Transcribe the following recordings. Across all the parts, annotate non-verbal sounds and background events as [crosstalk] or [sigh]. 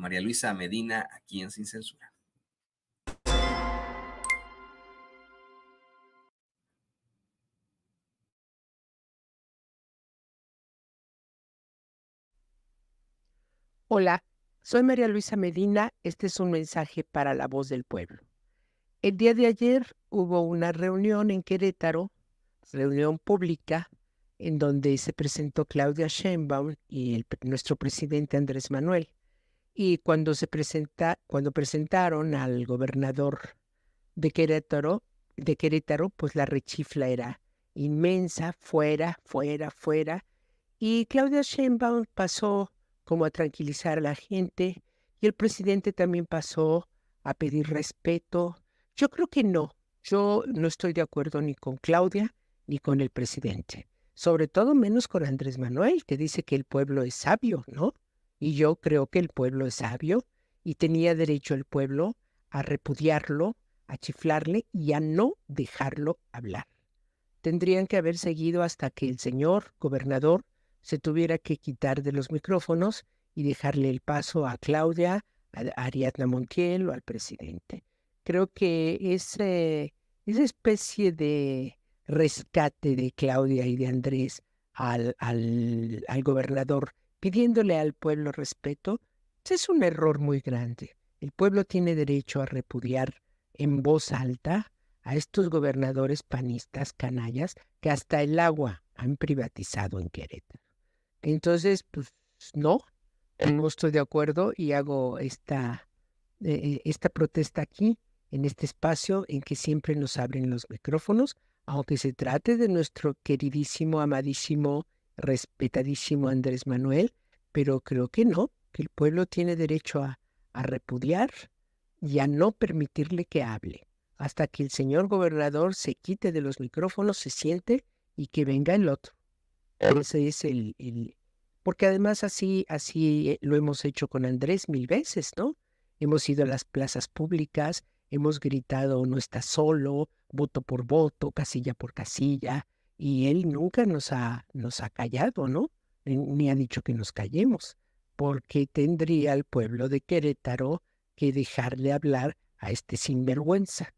María Luisa Medina, aquí en Sin Censura. Hola, soy María Luisa Medina. Este es un mensaje para la voz del pueblo. El día de ayer hubo una reunión en Querétaro, reunión pública, en donde se presentó Claudia Sheinbaum y nuestro presidente Andrés Manuel. Y cuando se presenta, cuando presentaron al gobernador de Querétaro, de Querétaro, pues la rechifla era inmensa, fuera, fuera, fuera. Y Claudia Sheinbaum pasó como a tranquilizar a la gente y el presidente también pasó a pedir respeto. Yo creo que no. Yo no estoy de acuerdo ni con Claudia ni con el presidente. Sobre todo menos con Andrés Manuel, que dice que el pueblo es sabio, ¿no? Y yo creo que el pueblo es sabio y tenía derecho el pueblo a repudiarlo, a chiflarle y a no dejarlo hablar. Tendrían que haber seguido hasta que el señor gobernador se tuviera que quitar de los micrófonos y dejarle el paso a Claudia, a Ariadna Montiel o al presidente. Creo que ese, esa especie de rescate de Claudia y de Andrés al, al gobernador pidiéndole al pueblo respeto, pues, es un error muy grande. El pueblo tiene derecho a repudiar en voz alta a estos gobernadores panistas canallas que hasta el agua han privatizado en Querétaro. Entonces, pues no, mm. no estoy de acuerdo y hago esta, eh, eh, esta protesta aquí, en este espacio en que siempre nos abren los micrófonos, aunque se trate de nuestro queridísimo, amadísimo respetadísimo Andrés Manuel, pero creo que no, que el pueblo tiene derecho a, repudiar y a no permitirle que hable, hasta que el señor gobernador se quite de los micrófonos, se siente y que venga el otro. Ese es el, el, porque además así, así lo hemos hecho con Andrés mil veces, ¿no? Hemos ido a las plazas públicas, hemos gritado no está solo, voto por voto, casilla por casilla, y él nunca nos ha, nos ha callado, ¿no? Ni ha dicho que nos callemos, porque tendría el pueblo de Querétaro que dejarle hablar a este sinvergüenza.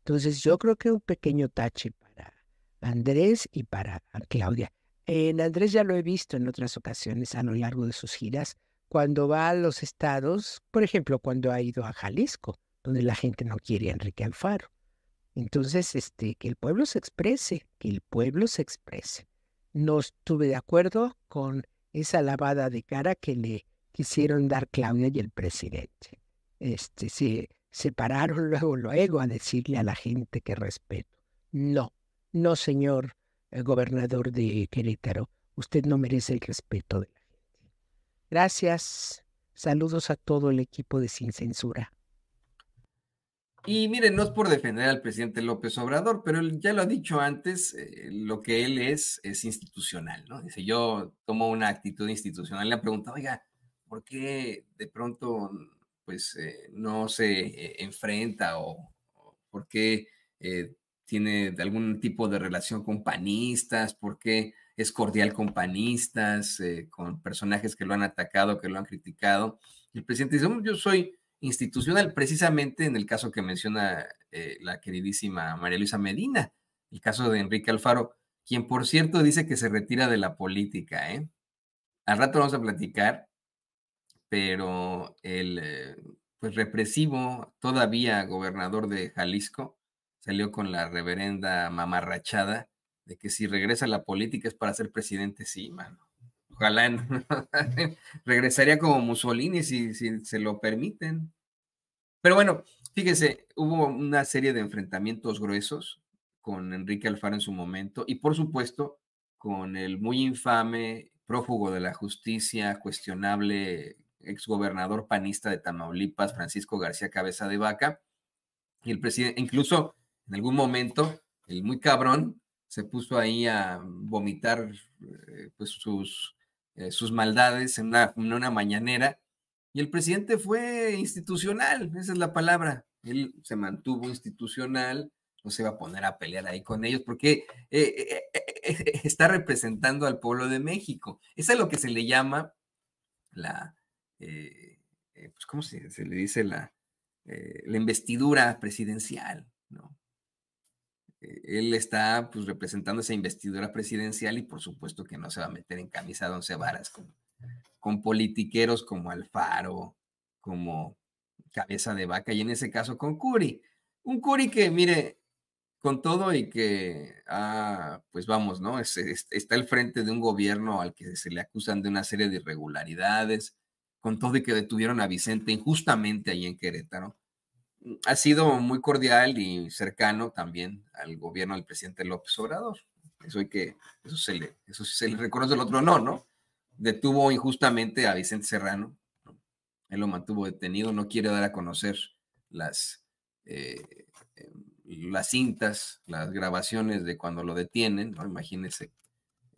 Entonces yo creo que un pequeño tache para Andrés y para Claudia. En Andrés ya lo he visto en otras ocasiones a lo largo de sus giras, cuando va a los estados, por ejemplo, cuando ha ido a Jalisco, donde la gente no quiere a Enrique Alfaro. Entonces, este, que el pueblo se exprese, que el pueblo se exprese. No estuve de acuerdo con esa lavada de cara que le quisieron dar Claudia y el presidente. Este, se, separaron pararon [laughs] luego, luego a decirle a la gente que respeto. No, no, señor eh, gobernador de Querétaro, usted no merece el respeto de la gente. Gracias. Saludos a todo el equipo de Sin Censura. Y miren, no es por defender al presidente López Obrador, pero él ya lo ha dicho antes, eh, lo que él es es institucional, ¿no? Dice, yo tomo una actitud institucional. Le han preguntado, oiga, ¿por qué de pronto pues eh, no se eh, enfrenta o, por qué tiene algún tipo de relación con panistas? ¿Por qué es cordial con panistas, con personajes que lo han atacado, que lo han criticado? el presidente dice, mm, yo soy institucional, precisamente en el caso que menciona eh, la queridísima María Luisa Medina, el caso de Enrique Alfaro, quien por cierto dice que se retira de la política. ¿eh? Al rato vamos a platicar, pero el eh, pues represivo, todavía gobernador de Jalisco, salió con la reverenda mamarrachada de que si regresa a la política es para ser presidente, sí, mano. Ojalá [laughs] regresaría como Mussolini si, se lo permiten. Pero bueno, fíjense, hubo una serie de enfrentamientos gruesos con Enrique Alfaro en su momento y por supuesto con el muy infame prófugo de la justicia, cuestionable exgobernador panista de Tamaulipas, Francisco García Cabeza de Vaca, y el presidente, incluso en algún momento, el muy cabrón se puso ahí a vomitar eh, pues, sus eh, sus maldades en una, mañanera. Y el presidente fue institucional, esa es la palabra. Él se mantuvo institucional, no se va a poner a pelear ahí con ellos porque eh, eh, [laughs] está representando al pueblo de México. Es lo que se le llama la, pues, ¿cómo se, se, le dice? La, la investidura presidencial, ¿no? E-, él está pues, representando esa investidura presidencial y por supuesto que no se va a meter en camisa de once varas con, politiqueros como Alfaro, como Cabeza de Vaca y en ese caso con Curi. Un Curi que, mire, con todo y que, ah, pues vamos, ¿no? está al frente de un gobierno al que se le acusan de una serie de irregularidades, con todo y que detuvieron a Vicente injustamente ahí en Querétaro ha sido muy cordial y cercano también al gobierno del presidente López Obrador. Eso hay que, eso se le, eso se le reconoce, el otro no, ¿no? Detuvo injustamente a Vicente Serrano, él lo mantuvo detenido, no quiere dar a conocer las, eh, eh, las cintas, las grabaciones de cuando lo detienen, ¿no? Imagínense,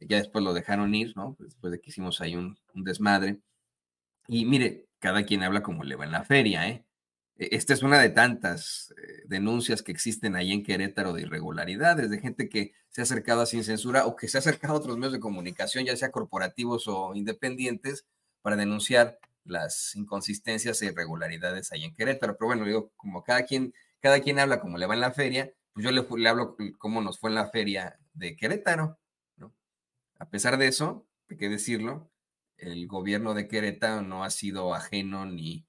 ya después lo dejaron ir, ¿no? Después de que hicimos ahí un desmadre. Y mire, cada quien habla como le va en la feria, ¿eh? E, esta es una de tantas eh, denuncias que existen ahí en Querétaro de irregularidades, de gente que se ha acercado a Sin Censura o que se ha acercado a otros medios de comunicación, ya sea corporativos o independientes, para denunciar las inconsistencias e irregularidades ahí en Querétaro. Pero bueno, digo, como cada quien, cada quien habla como le va en la feria, pues yo le, hablo cómo nos fue en la feria de Querétaro. A pesar de eso, hay que decirlo, el gobierno de Querétaro no ha sido ajeno ni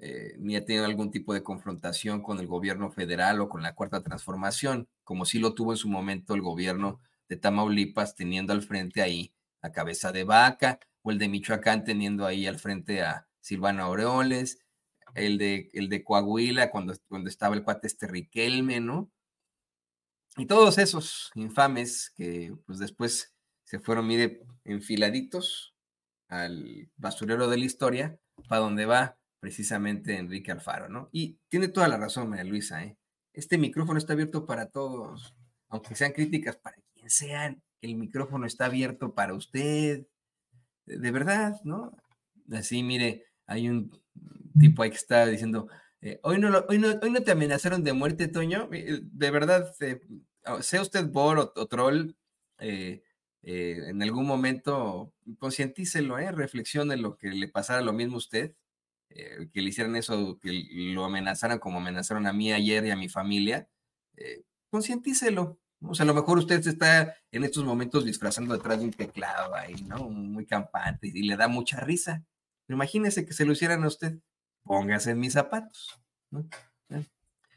eh, ni ha tenido algún tipo de confrontación con el gobierno federal o con la cuarta transformación, como sí lo tuvo en su momento el gobierno de Tamaulipas, teniendo al frente ahí a Cabeza de Vaca, o el de Michoacán teniendo ahí al frente a Silvano Aureoles, el de, el de Coahuila cuando, cuando estaba el cuate este Riquelme, ¿no? Y todos esos infames que pues después se fueron, mire, enfiladitos al basurero de la historia, para donde va precisamente Enrique Alfaro, ¿no? Y tiene toda la razón, María Luisa, ¿eh? Este micrófono está abierto para todos, aunque sean críticas para quien sean, el micrófono está abierto para usted, de verdad, ¿no? Así, mire, hay un tipo ahí que está diciendo, eh, hoy, no hoy, no, te amenazaron de muerte, Toño, eh, de verdad, eh, oh, sea usted bor o, troll, en algún momento concientícelo, eh, reflexione lo que le pasara lo mismo a usted eh, que le hicieran eso, que lo amenazaran como amenazaron a mí ayer y a mi familia, eh, concientícelo. O sea, a lo mejor usted está en estos momentos disfrazando detrás de un teclado ahí, ¿no? Muy campante y le da mucha risa. Pero imagínese que se lo hicieran a usted. Póngase en mis zapatos, ¿no?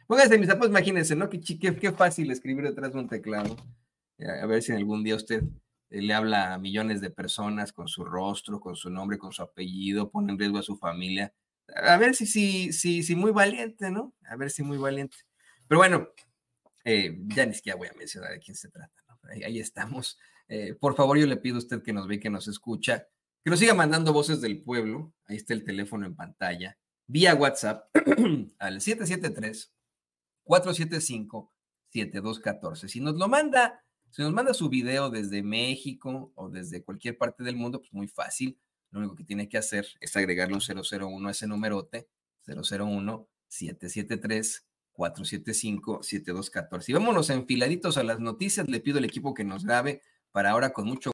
Póngase en mis zapatos, imagínese, ¿no? Qué, qué, qué fácil escribir detrás de un teclado. Eh, a ver si algún día usted le habla a millones de personas con su rostro, con su nombre, con su apellido, pone en riesgo a su familia a ver si, si, si, si muy valiente, ¿no? A ver si muy valiente. Pero bueno, eh, ya ni siquiera voy a mencionar de quién se trata, ¿no? ahí, estamos. Eh, por favor, yo le pido a usted que nos ve, que nos escucha, que nos siga mandando voces del pueblo. Ahí está el teléfono en pantalla, vía WhatsApp [clears throat] al 773-475-7214. Si nos lo manda, si nos manda su video desde México o desde cualquier parte del mundo, pues muy fácil. Lo único que tiene que hacer es agregarle un 001 a ese numerote, 001 773 475 7214. Y vámonos enfiladitos a las noticias. Le pido al equipo que nos grabe para ahora con mucho